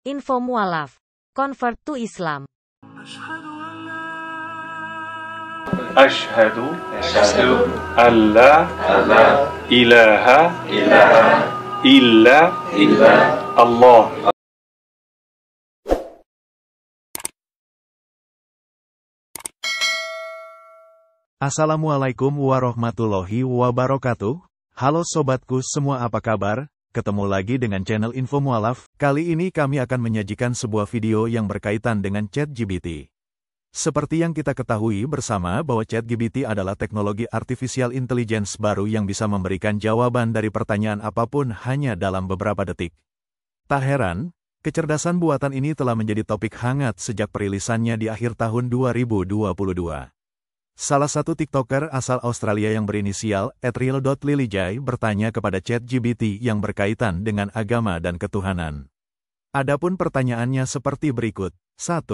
Info mualaf. Convert to Islam. Ashhadu أشهد Ilaha لا إله illa Allah. Assalamualaikum warahmatullahi wabarakatuh. Halo sobatku semua apa kabar? ketemu lagi dengan channel Info Mualaf. Kali ini kami akan menyajikan sebuah video yang berkaitan dengan ChatGPT. Seperti yang kita ketahui bersama bahwa ChatGPT adalah teknologi artificial intelligence baru yang bisa memberikan jawaban dari pertanyaan apapun hanya dalam beberapa detik. Tak heran, kecerdasan buatan ini telah menjadi topik hangat sejak perilisannya di akhir tahun 2022. Salah satu TikToker asal Australia yang berinisial @real.lilijai bertanya kepada ChatGPT yang berkaitan dengan agama dan ketuhanan. Adapun pertanyaannya seperti berikut. 1.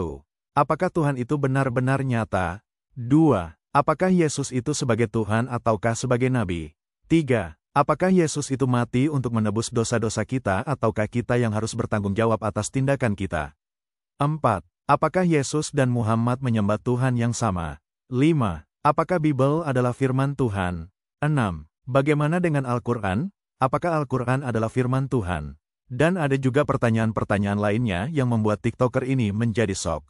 Apakah Tuhan itu benar-benar nyata? 2. Apakah Yesus itu sebagai Tuhan ataukah sebagai nabi? 3. Apakah Yesus itu mati untuk menebus dosa-dosa kita ataukah kita yang harus bertanggung jawab atas tindakan kita? 4. Apakah Yesus dan Muhammad menyembah Tuhan yang sama? 5. Apakah Bible adalah firman Tuhan? 6. Bagaimana dengan Al-Quran? Apakah Al-Quran adalah firman Tuhan? Dan ada juga pertanyaan-pertanyaan lainnya yang membuat TikToker ini menjadi sok.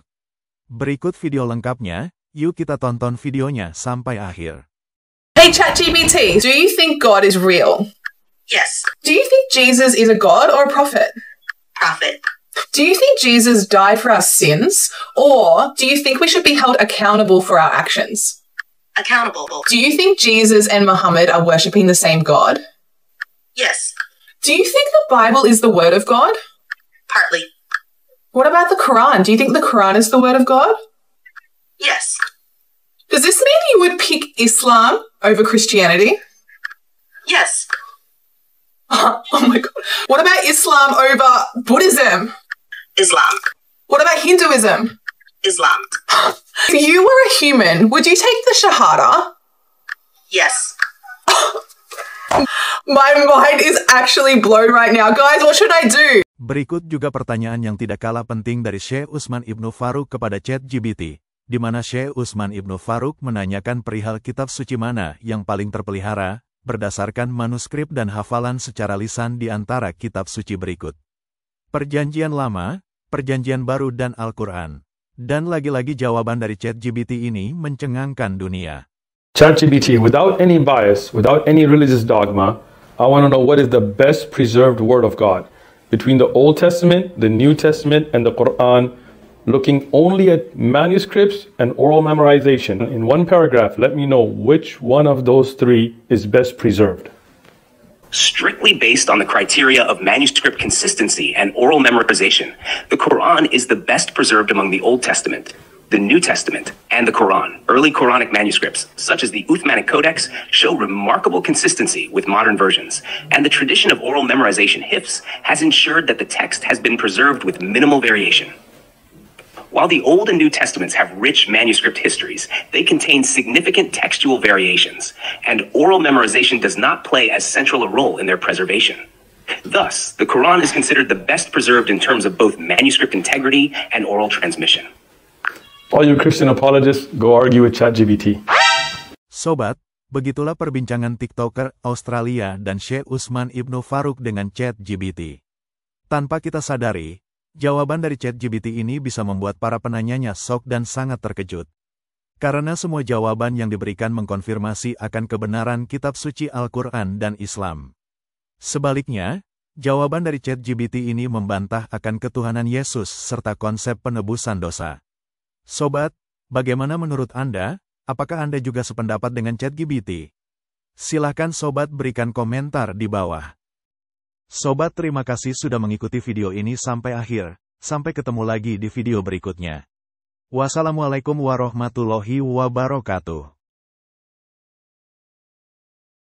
Berikut video lengkapnya, yuk kita tonton videonya sampai akhir. Hey ChatGPT, do you think God is real? Yes. Do you think Jesus is a God or a prophet? Prophet. Do you think Jesus died for our sins, or do you think we should be held accountable for our actions? Accountable. Do you think Jesus and Muhammad are worshipping the same God? Yes. Do you think the Bible is the Word of God? Partly. What about the Quran? Do you think the Quran is the Word of God? Yes. Does this mean you would pick Islam over Christianity? Yes. oh my God. What about Islam over Buddhism? Islam. What about Hinduism? Islam. if you were a human, would you take the Shahada? Yes. My mind is actually blown right now. Guys, what should I do? Berikut juga pertanyaan yang tidak kalah penting dari Syekh Usman Ibnu Faruk kepada ChatGPT, di mana Syekh Usman Ibnu Faruk menanyakan perihal kitab suci mana yang paling terpelihara, berdasarkan manuskrip dan hafalan secara lisan di antara kitab suci berikut. Perjanjian Lama, Perjanjian Baru dan Al-Quran. Dan lagi-lagi jawaban dari ChatGPT ini mencengangkan dunia. ChatGPT, without any bias, without any religious dogma, I want to know what is the best preserved word of God between the Old Testament, the New Testament, and the Quran, looking only at manuscripts and oral memorization. In one paragraph, let me know which one of those three is best preserved strictly based on the criteria of manuscript consistency and oral memorization. The Quran is the best preserved among the Old Testament, the New Testament, and the Quran. Early Quranic manuscripts, such as the Uthmanic Codex, show remarkable consistency with modern versions, and the tradition of oral memorization HIFs has ensured that the text has been preserved with minimal variation. While the Old and New Testaments have rich manuscript histories, they contain significant textual variations, and oral memorization does not play as central a role in their preservation. Thus, the Quran is considered the best preserved in terms of both manuscript integrity and oral transmission. All you Christian apologists, go argue with ChatGPT. Sobat, begitulah perbincangan TikToker Australia dan Sheikh Usman Ibnu Faruk dengan ChatGPT. Tanpa kita sadari, Jawaban dari ChatGPT ini bisa membuat para penanyanya sok dan sangat terkejut. Karena semua jawaban yang diberikan mengkonfirmasi akan kebenaran kitab suci Al-Quran dan Islam. Sebaliknya, jawaban dari ChatGPT ini membantah akan ketuhanan Yesus serta konsep penebusan dosa. Sobat, bagaimana menurut Anda? Apakah Anda juga sependapat dengan ChatGPT? Silahkan sobat berikan komentar di bawah. Sobat terima kasih sudah mengikuti video ini sampai akhir, sampai ketemu lagi di video berikutnya. Wassalamualaikum warahmatullahi wabarakatuh.